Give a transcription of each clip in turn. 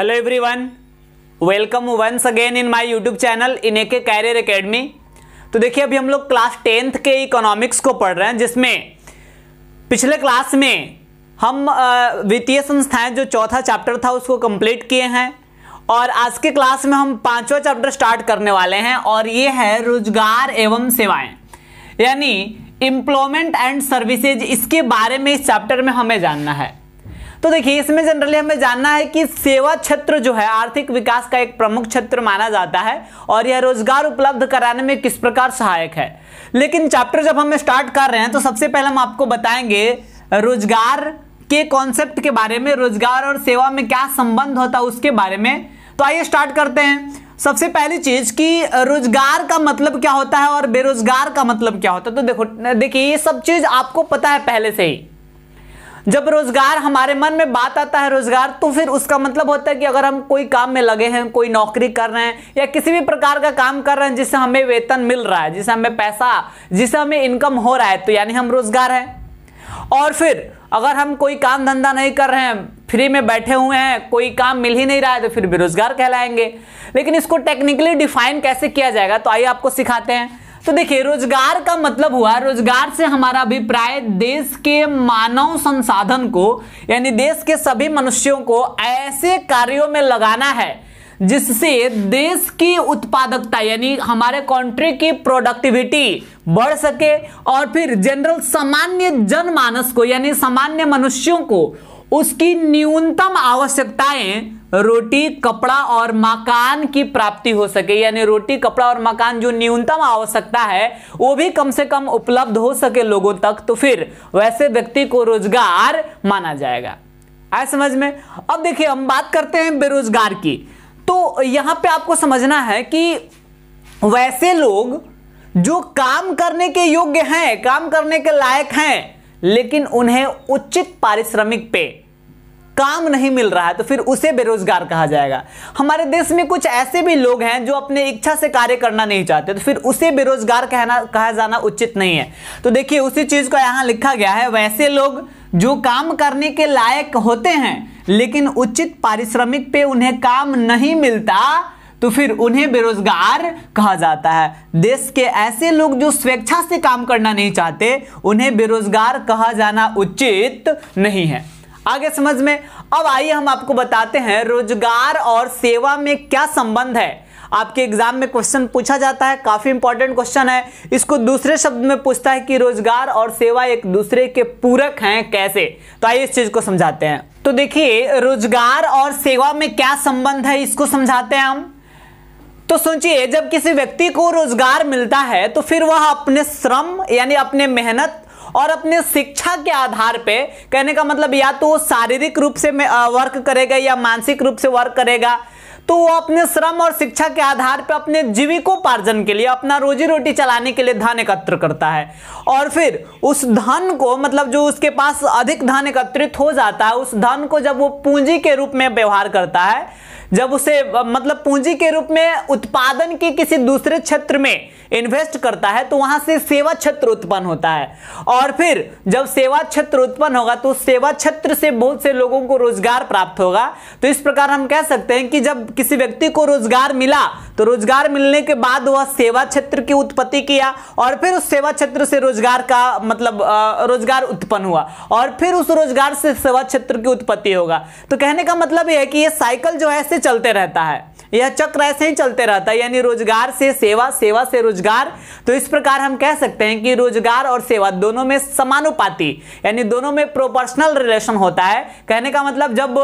hello everyone welcome once again in my YouTube channel N K career academy तो देखिए अभी हम लोग क्लास टेंथ के इकोनॉमिक्स को पढ़ रहे हैं जिसमें पिछले क्लास में हम वित्तीय संस्थाएं जो चौथा चैप्टर था उसको कंप्लीट किए हैं और आज के क्लास में हम पांचवा चैप्टर स्टार्ट करने वाले हैं और ये है रोजगार एवं सेवाएँ यानी एम्प्लॉयमेंट एंड सर्विसेज इसके बारे में इस चैप्टर में हमें जानना है तो देखिए इसमें जनरली हमें जानना है कि सेवा क्षेत्र जो है आर्थिक विकास का एक प्रमुख क्षेत्र माना जाता है और यह रोजगार उपलब्ध कराने में किस प्रकार सहायक है लेकिन चैप्टर जब हम स्टार्ट कर रहे हैं तो सबसे पहले हम आपको बताएंगे रोजगार के कॉन्सेप्ट के बारे में रोजगार और सेवा में क्या संबंध होता है उसके बारे में तो आइए स्टार्ट करते हैं सबसे पहली चीज कि रोजगार का मतलब क्या होता है और बेरोजगार का मतलब क्या होता है तो देखो देखिए ये सब चीज आपको पता है पहले से ही जब रोजगार हमारे मन में बात आता है रोजगार तो फिर उसका मतलब होता है कि अगर हम कोई काम में लगे हैं कोई नौकरी कर रहे हैं या किसी भी प्रकार का काम कर रहे हैं जिससे हमें वेतन मिल रहा है जिससे हमें पैसा जिससे हमें इनकम हो रहा है तो यानी हम रोजगार है और फिर अगर हम कोई काम धंधा नहीं कर रहे हैं फ्री में बैठे हुए हैं कोई काम मिल ही नहीं रहा है तो फिर बेरोजगार कहलाएंगे लेकिन इसको टेक्निकली डिफाइन कैसे किया जाएगा तो आइए आपको सिखाते हैं तो देखिए रोजगार का मतलब हुआ रोजगार से हमारा अभिप्राय देश के मानव संसाधन को यानी देश के सभी मनुष्यों को ऐसे कार्यों में लगाना है जिससे देश की उत्पादकता यानी हमारे कंट्री की प्रोडक्टिविटी बढ़ सके और फिर जनरल सामान्य जनमानस को यानी सामान्य मनुष्यों को उसकी न्यूनतम आवश्यकताएं रोटी कपड़ा और मकान की प्राप्ति हो सके यानी रोटी कपड़ा और मकान जो न्यूनतम आवश्यकता है वो भी कम से कम उपलब्ध हो सके लोगों तक तो फिर वैसे व्यक्ति को रोजगार माना जाएगा आए समझ में अब देखिए हम बात करते हैं बेरोजगार की तो यहां पे आपको समझना है कि वैसे लोग जो काम करने के योग्य हैं काम करने के लायक हैं लेकिन उन्हें उचित पारिश्रमिक पे काम नहीं मिल रहा है तो फिर उसे बेरोजगार कहा जाएगा हमारे देश में कुछ ऐसे भी लोग हैं जो अपने इच्छा से कार्य करना नहीं चाहते तो फिर उसे बेरोजगार कहना कहा जाना उचित नहीं है तो देखिए उसी चीज को यहाँ लिखा गया है वैसे लोग जो काम करने के लायक होते हैं लेकिन उचित पारिश्रमिक पे उन्हें काम नहीं मिलता तो फिर उन्हें बेरोजगार कहा जाता है देश के ऐसे लोग जो स्वेच्छा से काम करना नहीं चाहते उन्हें बेरोजगार कहा जाना उचित नहीं है आगे समझ में अब आइए हम आपको बताते हैं रोजगार और सेवा में क्या संबंध है आपके एग्जाम में क्वेश्चन पूछा जाता है काफी इंपॉर्टेंट क्वेश्चन है इसको दूसरे शब्द में पूछता है कि रोजगार और सेवा एक दूसरे के पूरक हैं कैसे तो आइए इस चीज को समझाते हैं तो देखिए रोजगार और सेवा में क्या संबंध है इसको समझाते हैं हम तो सोचिए जब किसी व्यक्ति को रोजगार मिलता है तो फिर वह अपने श्रम यानी अपने मेहनत और अपने शिक्षा के आधार पे कहने का मतलब या तो वो शारीरिक रूप से वर्क करेगा या मानसिक रूप से वर्क करेगा तो वो अपने श्रम और शिक्षा के आधार पर अपने जीविकोपार्जन के लिए अपना रोजी रोटी चलाने के लिए धन एकत्र करता है और फिर उस धन को मतलब जो उसके पास अधिक धन एकत्रित हो जाता है उस धन को जब वो पूंजी के रूप में व्यवहार करता है जब उसे मतलब पूंजी के रूप में उत्पादन के किसी दूसरे क्षेत्र में इन्वेस्ट करता है तो वहां से सेवा क्षेत्र उत्पन्न होता है और फिर जब सेवा क्षेत्र उत्पन्न होगा तो सेवा क्षेत्र से बहुत से लोगों को रोजगार प्राप्त होगा तो इस प्रकार हम कह सकते हैं कि जब किसी व्यक्ति को रोजगार मिला तो रोजगार मिलने के बाद वह सेवा क्षेत्र की उत्पत्ति किया और फिर उस सेवा क्षेत्र से रोजगार का मतलब रोजगार उत्पन्न हुआ और फिर उस रोजगार से सेवा क्षेत्र की उत्पत्ति होगा तो कहने का मतलब यह है कि यह साइकिल जो है ऐसे चलते रहता है यह चक्र ऐसे ही चलते रहता है यानी रोजगार से सेवा सेवा से रोजगार तो इस प्रकार हम कह सकते हैं कि रोजगार और सेवा दोनों में समानुपाति यानी दोनों में प्रोपोर्शनल रिलेशन होता है कहने का मतलब जब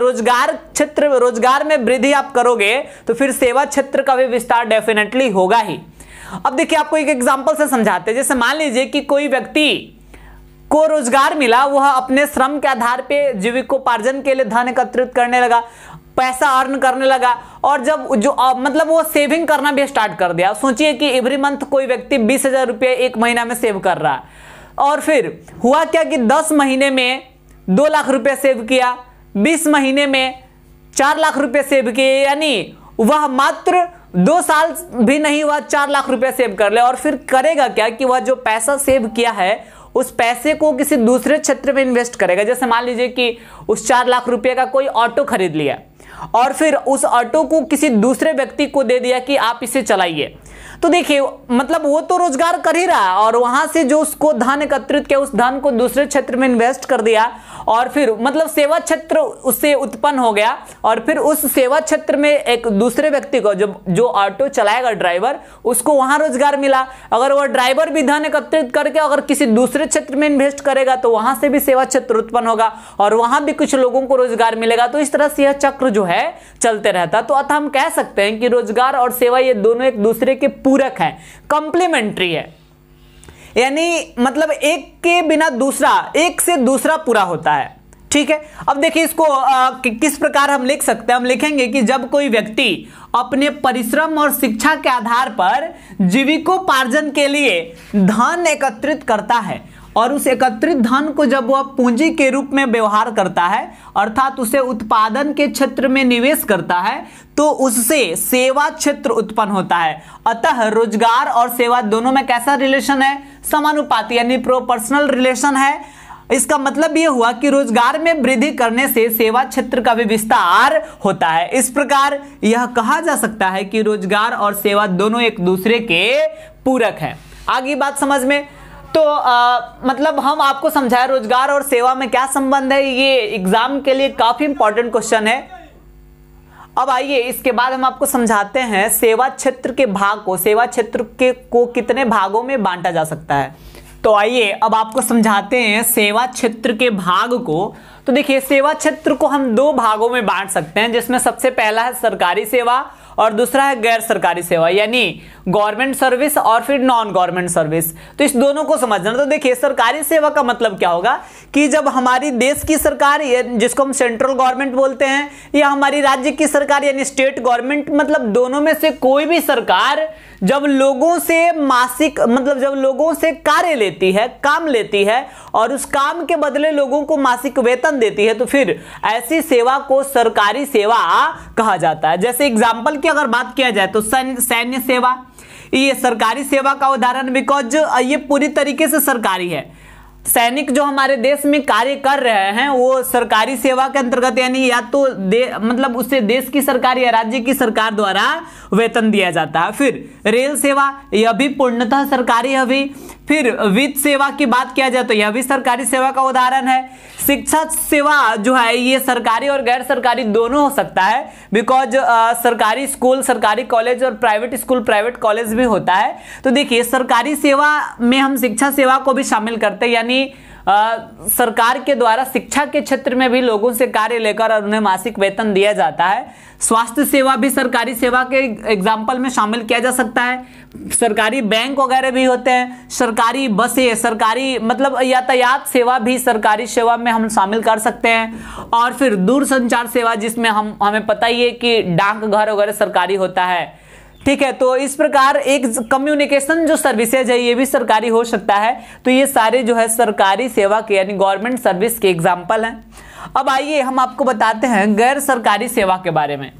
रोजगार क्षेत्र रोजगार में वृद्धि आप करोगे तो फिर सेवा क्षेत्र का भी विस्तार डेफिनेटली होगा ही अब देखिए आपको एक एग्जाम्पल से समझाते हैं जैसे मान लीजिए कि कोई व्यक्ति को रोजगार मिला वह अपने श्रम के आधार पर जीविकोपार्जन के लिए धन एकत्रित करने लगा पैसा अर्न करने लगा और जब जो आ, मतलब वो सेविंग करना भी स्टार्ट कर दिया सोचिए कि एवरी मंथ कोई व्यक्ति बीस हजार रुपये एक महीना में सेव कर रहा और फिर हुआ क्या कि दस महीने में दो लाख रुपये सेव किया बीस महीने में चार लाख रुपये सेव किए यानी वह मात्र दो साल भी नहीं हुआ चार लाख रुपये सेव कर ले और फिर करेगा क्या कि वह जो पैसा सेव किया है उस पैसे को किसी दूसरे क्षेत्र में इन्वेस्ट करेगा जैसे मान लीजिए कि उस चार लाख रुपए का कोई ऑटो खरीद लिया और फिर उस ऑटो को किसी दूसरे व्यक्ति को दे दिया कि आप इसे चलाइए तो देखिए मतलब वो तो रोजगार कर ही रहा और वहां से जो उसको धन एकत्रित किया उस धन को दूसरे क्षेत्र में इन्वेस्ट कर दिया और फिर मतलब सेवा क्षेत्र उससे उत्पन्न हो गया और फिर उस सेवा क्षेत्र में एक दूसरे व्यक्ति को जो जो ऑटो चलाएगा ड्राइवर उसको वहां रोजगार मिला अगर वह ड्राइवर भी धन एकत्रित करके अगर किसी दूसरे क्षेत्र में इन्वेस्ट करेगा तो वहां से भी सेवा क्षेत्र उत्पन्न होगा और वहां भी कुछ लोगों को रोजगार मिलेगा तो इस तरह से यह चक्र जो है चलते रहता तो अतः हम कह सकते हैं कि रोजगार और सेवा ये दोनों एक दूसरे के पूर्ण पूरक है कंप्लीमेंट्री है यानी मतलब एक के बिना दूसरा एक से दूसरा पूरा होता है ठीक है अब देखिए इसको आ, कि, किस प्रकार हम लिख सकते हैं हम लिखेंगे कि जब कोई व्यक्ति अपने परिश्रम और शिक्षा के आधार पर जीविकोपार्जन के लिए धन एकत्रित करता है और उस एकत्रित धन को जब वह पूंजी के रूप में व्यवहार करता है अर्थात उसे उत्पादन के क्षेत्र में निवेश करता है तो उससे सेवा क्षेत्र उत्पन्न होता है अतः रोजगार और सेवा दोनों में कैसा रिलेशन है समानुपात यानी प्रोपर्सनल रिलेशन है इसका मतलब यह हुआ कि रोजगार में वृद्धि करने से सेवा क्षेत्र का भी विस्तार होता है इस प्रकार यह कहा जा सकता है कि रोजगार और सेवा दोनों एक दूसरे के पूरक हैं आगे बात समझ में तो आ, मतलब हम आपको समझाए रोजगार और सेवा में क्या संबंध है ये एग्जाम के लिए काफी इंपॉर्टेंट क्वेश्चन है अब आइए इसके बाद हम आपको समझाते हैं सेवा क्षेत्र के भाग को सेवा क्षेत्र के को कितने भागों में बांटा जा सकता है तो आइए अब आपको समझाते हैं सेवा क्षेत्र के भाग को तो देखिए सेवा क्षेत्र को हम दो भागों में बांट सकते हैं जिसमें सबसे पहला है सरकारी सेवा और दूसरा है गैर सरकारी सेवा यानी गवर्नमेंट सर्विस और फिर नॉन गवर्नमेंट सर्विस तो इस दोनों को समझना तो देखिए सरकारी सेवा का मतलब क्या होगा कि जब हमारी देश की सरकार जिसको हम सेंट्रल गवर्नमेंट बोलते हैं या हमारी राज्य की सरकार यानी स्टेट गवर्नमेंट मतलब दोनों में से कोई भी सरकार जब लोगों से मासिक मतलब जब लोगों से कार्य लेती है काम लेती है और उस काम के बदले लोगों को मासिक वेतन देती है तो फिर ऐसी सेवा को सरकारी सेवा कहा जाता है जैसे एग्जाम्पल की अगर बात किया जाए तो सैन्य सेवा ये सरकारी सेवा का उदाहरण बिकॉज ये पूरी तरीके से सरकारी है सैनिक जो हमारे देश में कार्य कर रहे हैं वो सरकारी सेवा के अंतर्गत यानी या तो दे मतलब उसे देश की सरकार या राज्य की सरकार द्वारा वेतन दिया जाता है फिर रेल सेवा यह भी पूर्णतः सरकारी है अभी फिर वित्त सेवा की बात किया जाए तो यह भी सरकारी सेवा का उदाहरण है शिक्षा सेवा जो है ये सरकारी और गैर सरकारी दोनों हो सकता है बिकॉज सरकारी स्कूल सरकारी कॉलेज और प्राइवेट स्कूल प्राइवेट कॉलेज भी होता है तो देखिए सरकारी सेवा में हम शिक्षा सेवा को भी शामिल करते हैं यानी सरकार के द्वारा शिक्षा के क्षेत्र में भी लोगों से कार्य लेकर और उन्हें मासिक वेतन दिया जाता है स्वास्थ्य सेवा भी सरकारी सेवा के एग्जाम्पल में शामिल किया जा सकता है सरकारी बैंक वगैरह भी होते हैं सरकारी बसें सरकारी मतलब यातायात सेवा भी सरकारी सेवा में हम शामिल कर सकते हैं और फिर दूरसंचार सेवा जिसमें हम हमें पता ही है कि डाकघर वगैरह सरकारी होता है ठीक है तो इस प्रकार एक कम्युनिकेशन जो सर्विसेज है ये भी सरकारी हो सकता है तो ये सारे जो है सरकारी सेवा के यानी गवर्नमेंट सर्विस के एग्जाम्पल हैं अब आइए हम आपको बताते हैं गैर सरकारी सेवा के बारे में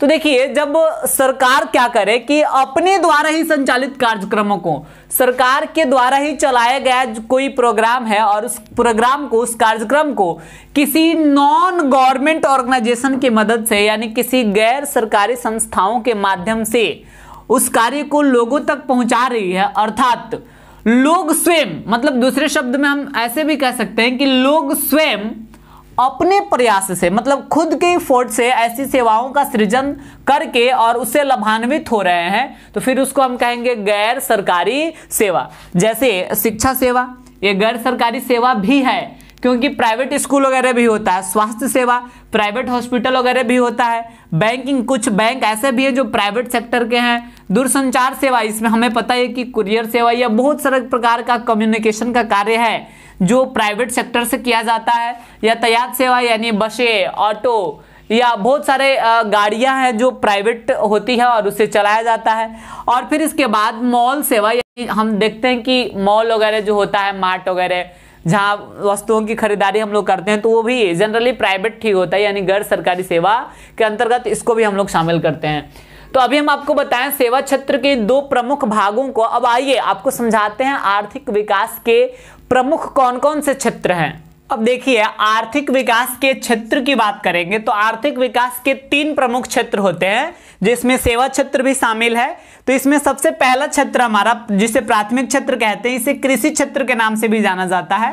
तो देखिए जब सरकार क्या करे कि अपने द्वारा ही संचालित कार्यक्रमों को सरकार के द्वारा ही चलाया गया कोई प्रोग्राम है और उस प्रोग्राम को उस कार्यक्रम को किसी नॉन गवर्नमेंट ऑर्गेनाइजेशन की मदद से यानी किसी गैर सरकारी संस्थाओं के माध्यम से उस कार्य को लोगों तक पहुंचा रही है अर्थात लोग स्वयं मतलब दूसरे शब्द में हम ऐसे भी कह सकते हैं कि लोग स्वयं अपने प्रयास से मतलब खुद के फोर्ट से ऐसी सेवाओं का सृजन करके और उससे लाभान्वित हो रहे हैं तो फिर उसको हम कहेंगे गैर सरकारी सेवा जैसे शिक्षा सेवा ये गैर सरकारी सेवा भी है क्योंकि प्राइवेट स्कूल वगैरह भी होता है स्वास्थ्य सेवा प्राइवेट हॉस्पिटल वगैरह भी होता है बैंकिंग कुछ बैंक ऐसे भी है जो प्राइवेट सेक्टर के हैं दूरसंचार सेवा इसमें हमें पता है कि कुरियर सेवा या बहुत सारे प्रकार का कम्युनिकेशन का कार्य है जो प्राइवेट सेक्टर से किया जाता है यातायात सेवा यानी बसें ऑटो या बहुत सारे गाड़ियां हैं जो प्राइवेट होती है और उससे चलाया जाता है और फिर इसके बाद मॉल सेवा यानी हम देखते हैं कि मॉल वगैरह जो होता है मार्ट वगैरह जहाँ वस्तुओं की खरीदारी हम लोग करते हैं तो वो भी जनरली प्राइवेट ठीक होता है यानी गैर सरकारी सेवा के अंतर्गत इसको भी हम लोग शामिल करते हैं तो अभी हम आपको बताएं सेवा क्षेत्र के दो प्रमुख भागों को अब आइए आपको समझाते हैं आर्थिक विकास के प्रमुख कौन कौन से क्षेत्र हैं अब देखिए आर्थिक विकास के क्षेत्र की बात करेंगे तो आर्थिक विकास के तीन प्रमुख क्षेत्र होते हैं जिसमें सेवा क्षेत्र भी शामिल है तो इसमें सबसे पहला क्षेत्र हमारा जिसे प्राथमिक क्षेत्र कहते हैं इसे कृषि क्षेत्र के नाम से भी जाना जाता है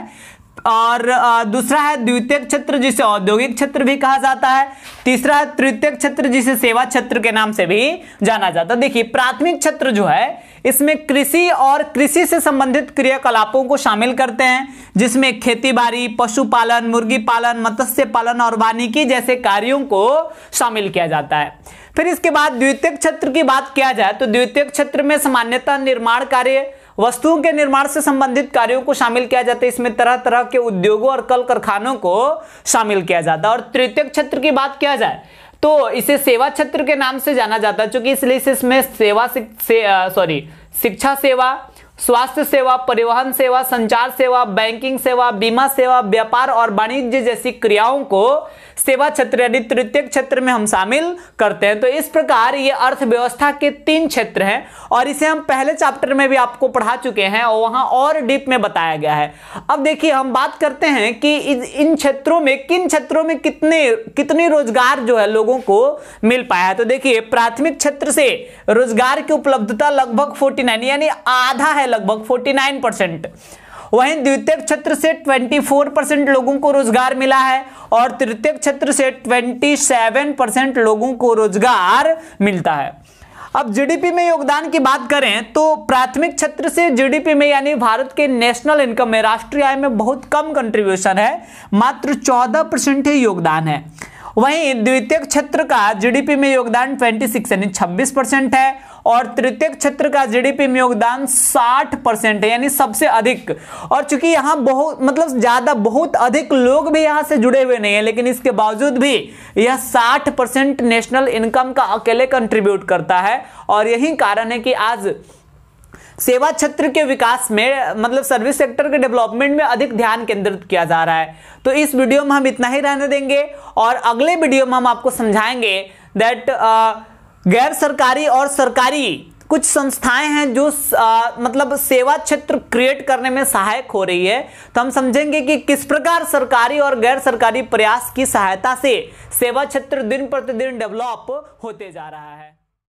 और दूसरा है द्वितीय क्षेत्र जिसे औद्योगिक क्षेत्र भी कहा जाता है तीसरा है तृतीय क्षेत्र जिसे सेवा क्षेत्र के नाम से भी जाना जाता है देखिए प्राथमिक क्षेत्र जो है इसमें कृषि और कृषि से संबंधित क्रियाकलापों को शामिल करते हैं जिसमें खेतीबाड़ी पशुपालन मुर्गी पालन मत्स्य पालन और वानिकी जैसे कार्यों को शामिल किया जाता है फिर इसके बाद द्वितीय क्षेत्र की बात किया जाए तो द्वितीय क्षेत्र में सामान्यतः निर्माण कार्य वस्तुओं के निर्माण से संबंधित कार्यों को शामिल किया जाता है इसमें तरह तरह के उद्योगों और कल कारखानों को शामिल किया जाता है और तृतीय क्षेत्र की बात किया जाए तो इसे सेवा क्षेत्र के नाम से जाना जाता है चूंकि इसलिए इसमें सेवा सॉरी से, शिक्षा सेवा स्वास्थ्य सेवा परिवहन सेवा संचार सेवा बैंकिंग सेवा बीमा सेवा व्यापार और वाणिज्य जैसी क्रियाओं को सेवा क्षेत्र यानी तृतीय क्षेत्र में हम शामिल करते हैं तो इस प्रकार ये अर्थव्यवस्था के तीन क्षेत्र हैं और इसे हम पहले चैप्टर में भी आपको पढ़ा चुके हैं और वहाँ और डीप में बताया गया है अब देखिए हम बात करते हैं कि इन क्षेत्रों में किन क्षेत्रों में कितने कितने रोजगार जो है लोगों को मिल पाया है तो देखिए प्राथमिक क्षेत्र से रोजगार की उपलब्धता लगभग फोर्टी यानी आधा है है लगभग 49 परसेंट वहीं द्वितीय क्षेत्र से 24 परसेंट लोगों को रोजगार मिला है और तृतीय क्षेत्र से 27 परसेंट लोगों को रोजगार मिलता है अब जीडीपी में योगदान की बात करें तो प्राथमिक क्षेत्र से जीडीपी में यानी भारत के नेशनल इनकम में राष्ट्रीय आय में बहुत कम कंट्रीब्यूशन है मात्र 14 परसेंट ही योगदान है वहीं द्वितीय क्षेत्र का जीडीपी में योगदान 26 यानी 26 परसेंट है और तृतीय क्षेत्र का जीडीपी में योगदान 60 परसेंट है यानी सबसे अधिक और चूंकि यहाँ बहुत मतलब ज्यादा बहुत अधिक लोग भी यहाँ से जुड़े हुए नहीं है लेकिन इसके बावजूद भी यह 60 परसेंट नेशनल इनकम का अकेले कंट्रीब्यूट करता है और यही कारण है कि आज सेवा क्षेत्र के विकास में मतलब सर्विस सेक्टर के डेवलपमेंट में अधिक ध्यान केंद्रित किया जा रहा है तो इस वीडियो में हम इतना ही रहने देंगे और अगले वीडियो में हम आपको समझाएंगे दैट गैर सरकारी और सरकारी कुछ संस्थाएं हैं जो आ, मतलब सेवा क्षेत्र क्रिएट करने में सहायक हो रही है तो हम समझेंगे कि किस प्रकार सरकारी और गैर सरकारी प्रयास की सहायता से सेवा क्षेत्र दिन प्रतिदिन डेवलप होते जा रहा है